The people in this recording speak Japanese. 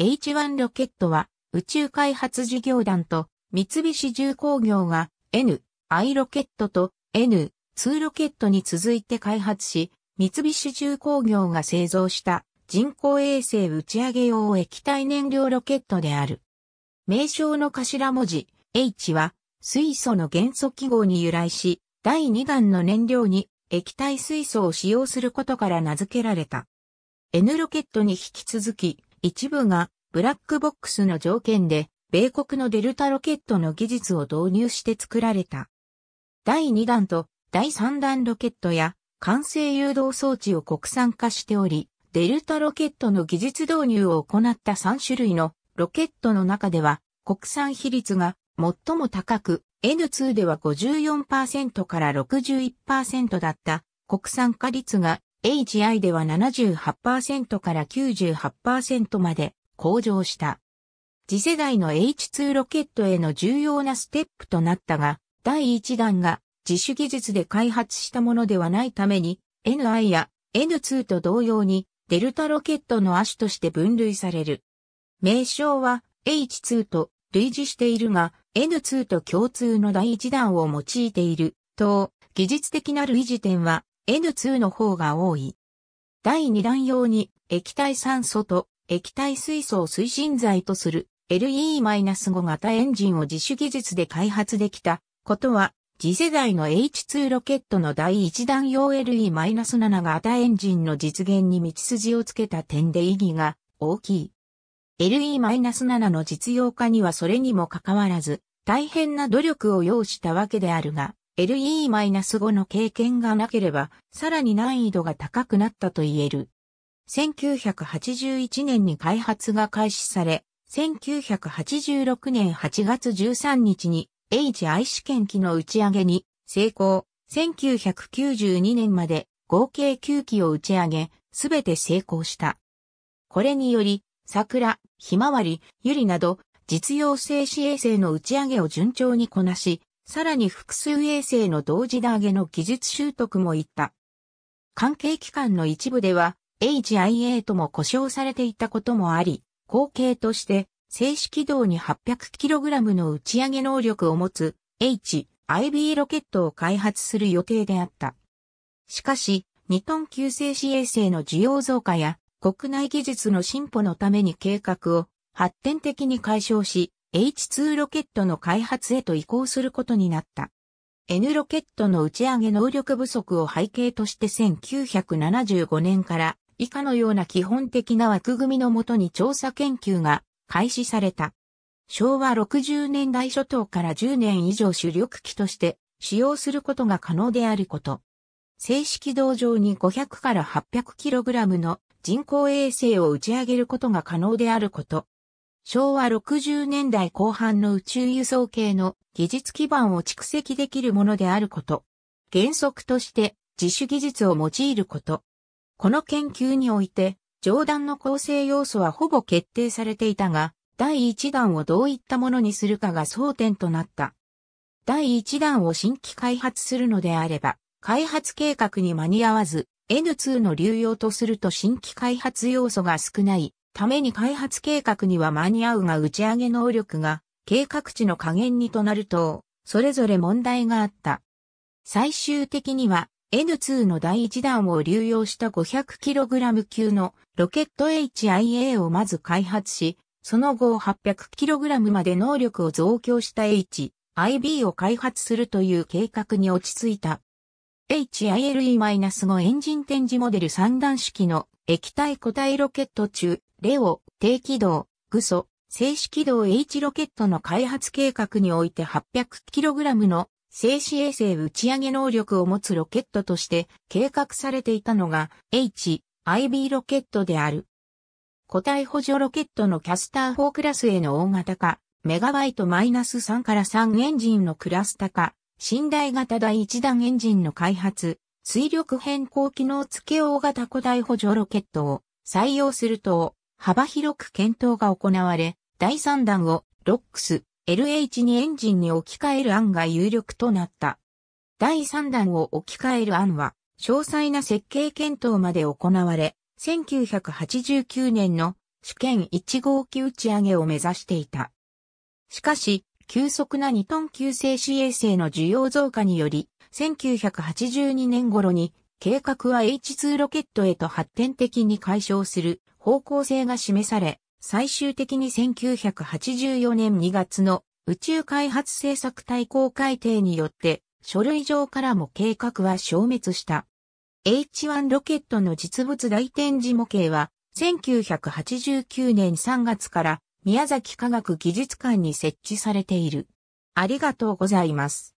H1 ロケットは宇宙開発事業団と三菱重工業が N-I ロケットと N-2 ロケットに続いて開発し、三菱重工業が製造した人工衛星打ち上げ用液体燃料ロケットである。名称の頭文字 H は水素の元素記号に由来し、第2弾の燃料に液体水素を使用することから名付けられた。N ロケットに引き続き一部がブラックボックスの条件で、米国のデルタロケットの技術を導入して作られた。第2弾と第3弾ロケットや完成誘導装置を国産化しており、デルタロケットの技術導入を行った3種類のロケットの中では国産比率が最も高く N2 では54%から61%だった国産化率が HI では78%から98%まで向上した。次世代の H2 ロケットへの重要なステップとなったが、第1弾が自主技術で開発したものではないために、NI や N2 と同様にデルタロケットの足として分類される。名称は H2 と類似しているが、N2 と共通の第1弾を用いている、と、技術的な類似点は N2 の方が多い。第2弾用に液体酸素と液体水素を推進剤とする LE-5 型エンジンを自主技術で開発できたことは次世代の H2 ロケットの第1弾用 LE-7 型エンジンの実現に道筋をつけた点で意義が大きい。LE-7 の実用化にはそれにもかかわらず大変な努力を要したわけであるが、LE-5 の経験がなければ、さらに難易度が高くなったと言える。1981年に開発が開始され、1986年8月13日に HI 試験機の打ち上げに成功。1992年まで合計9機を打ち上げ、すべて成功した。これにより、桜、ひまわり、ゆりなど、実用性子衛星の打ち上げを順調にこなし、さらに複数衛星の同時打げの技術習得もいった。関係機関の一部では HIA とも呼称されていたこともあり、後継として静止軌道に 800kg の打ち上げ能力を持つ HIB ロケットを開発する予定であった。しかし、2トン級静止衛星の需要増加や国内技術の進歩のために計画を発展的に解消し、H2 ロケットの開発へと移行することになった。N ロケットの打ち上げ能力不足を背景として1975年から以下のような基本的な枠組みのもとに調査研究が開始された。昭和60年代初頭から10年以上主力機として使用することが可能であること。正式道上に500から 800kg の人工衛星を打ち上げることが可能であること。昭和60年代後半の宇宙輸送系の技術基盤を蓄積できるものであること。原則として自主技術を用いること。この研究において、上段の構成要素はほぼ決定されていたが、第1弾をどういったものにするかが争点となった。第1弾を新規開発するのであれば、開発計画に間に合わず、N2 の流用とすると新規開発要素が少ないために開発計画には間に合うが打ち上げ能力が計画値の加減にとなると、それぞれ問題があった。最終的には N2 の第1弾を流用した 500kg 級のロケット HIA をまず開発し、その後 800kg まで能力を増強した HIB を開発するという計画に落ち着いた。HILE-5 エンジン展示モデル3段式の液体固体ロケット中レオ、低軌道、グソ、静止軌道 H ロケットの開発計画において 800kg の静止衛星打ち上げ能力を持つロケットとして計画されていたのが H、IB ロケットである。固体補助ロケットのキャスター4クラスへの大型化、メガバイトマイナス -3 から3エンジンのクラスタ化、寝台型第1弾エンジンの開発、水力変更機能付け大型固体補助ロケットを採用すると、幅広く検討が行われ、第3弾をロックス LH2 エンジンに置き換える案が有力となった。第3弾を置き換える案は、詳細な設計検討まで行われ、1989年の試験1号機打ち上げを目指していた。しかし、急速な2トン級静止衛星の需要増加により、1982年頃に計画は H2 ロケットへと発展的に解消する方向性が示され、最終的に1984年2月の宇宙開発政策対抗改定によって書類上からも計画は消滅した。H1 ロケットの実物大展示模型は1989年3月から宮崎科学技術館に設置されている。ありがとうございます。